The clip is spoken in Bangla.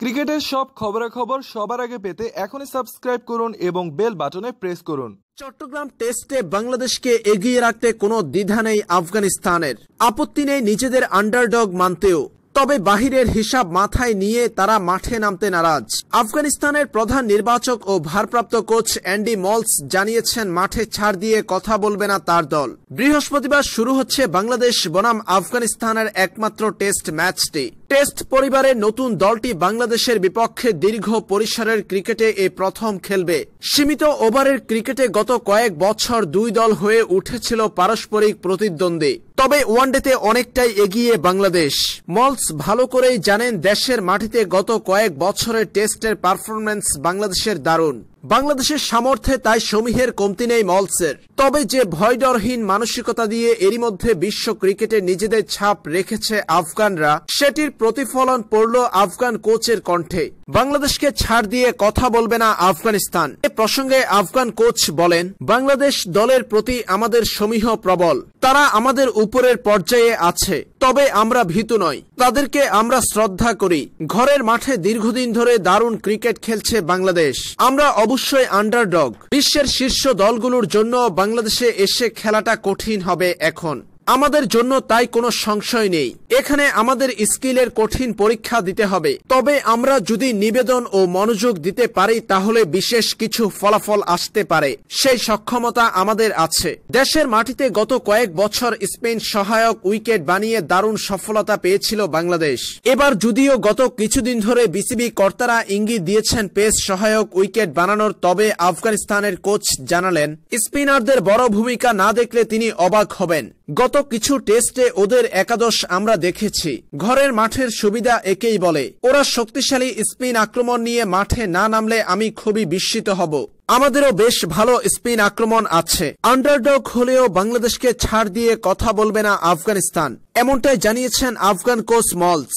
ক্রিকেটের সব খবরাখবর সবার আগে পেতে এখনই সাবস্ক্রাইব করুন এবং বেল বাটনে প্রেস করুন চট্টগ্রাম টেস্টে বাংলাদেশকে এগিয়ে রাখতে কোনো দ্বিধা নেই আফগানিস্তানের আপত্তি নেই নিজেদের আন্ডারডগ মানতেও তবে বাহিরের হিসাব মাথায় নিয়ে তারা মাঠে নামতে নারাজ আফগানিস্তানের প্রধান নির্বাচক ও ভারপ্রাপ্ত কোচ অ্যান্ডি মলস জানিয়েছেন মাঠে ছাড় দিয়ে কথা বলবে না তার দল বৃহস্পতিবার শুরু হচ্ছে বাংলাদেশ বনাম আফগানিস্তানের একমাত্র টেস্ট ম্যাচটি টেস্ট পরিবারের নতুন দলটি বাংলাদেশের বিপক্ষে দীর্ঘ পরিসরের ক্রিকেটে এ প্রথম খেলবে সীমিত ওভারের ক্রিকেটে গত কয়েক বছর দুই দল হয়ে উঠেছিল পারস্পরিক প্রতিদ্বন্দ্বী তবে ওয়ানডেতে অনেকটাই এগিয়ে বাংলাদেশ মলস ভালো করেই জানেন দেশের মাটিতে গত কয়েক বছরের টেস্টের পারফরমেন্স বাংলাদেশের দারুণ বাংলাদেশের সামর্থ্যে তাই সমীহের কমতি নেই মলসের তবে যে ভয়ডরহীন মানসিকতা দিয়ে এরই মধ্যে বিশ্ব ক্রিকেটে নিজেদের ছাপ রেখেছে আফগানরা সেটির প্রতিফলন পড়ল আফগান কোচের কণ্ঠে বাংলাদেশকে ছাড় দিয়ে কথা বলবে না আফগানিস্তান এ প্রসঙ্গে আফগান কোচ বলেন বাংলাদেশ দলের প্রতি আমাদের সমীহ প্রবল তারা আমাদের উপরের পর্যায়ে আছে তবে আমরা ভীত নই তাদেরকে আমরা শ্রদ্ধা করি ঘরের মাঠে দীর্ঘদিন ধরে দারুণ ক্রিকেট খেলছে বাংলাদেশ আমরা অবশ্যই আন্ডারডগ বিশ্বের শীর্ষ দলগুলোর জন্য বাংলাদেশে এসে খেলাটা কঠিন হবে এখন আমাদের জন্য তাই কোনো সংশয় নেই এখানে আমাদের স্কিলের কঠিন পরীক্ষা দিতে হবে তবে আমরা যদি নিবেদন ও মনোযোগ দিতে পারি তাহলে বিশেষ কিছু ফলাফল আসতে পারে সেই সক্ষমতা আমাদের আছে দেশের মাটিতে গত কয়েক বছর স্পেন সহায়ক উইকেট বানিয়ে দারুণ সফলতা পেয়েছিল বাংলাদেশ এবার যদিও গত কিছুদিন ধরে বিসিবি কর্তারা ইঙ্গিত দিয়েছেন পেস সহায়ক উইকেট বানানোর তবে আফগানিস্তানের কোচ জানালেন স্পিনারদের বড় ভূমিকা না দেখলে তিনি অবাক হবেন গত কিছু টেস্টে ওদের একাদশ আমরা দেখেছি ঘরের মাঠের সুবিধা একেই বলে ওরা শক্তিশালী স্পিন আক্রমণ নিয়ে মাঠে না নামলে আমি খুবই বিস্মিত হব আমাদেরও বেশ ভালো স্পিন আক্রমণ আছে আন্ডারডগ হলেও বাংলাদেশকে ছাড় দিয়ে কথা বলবে না আফগানিস্তান এমনটাই জানিয়েছেন আফগান কোচ মলস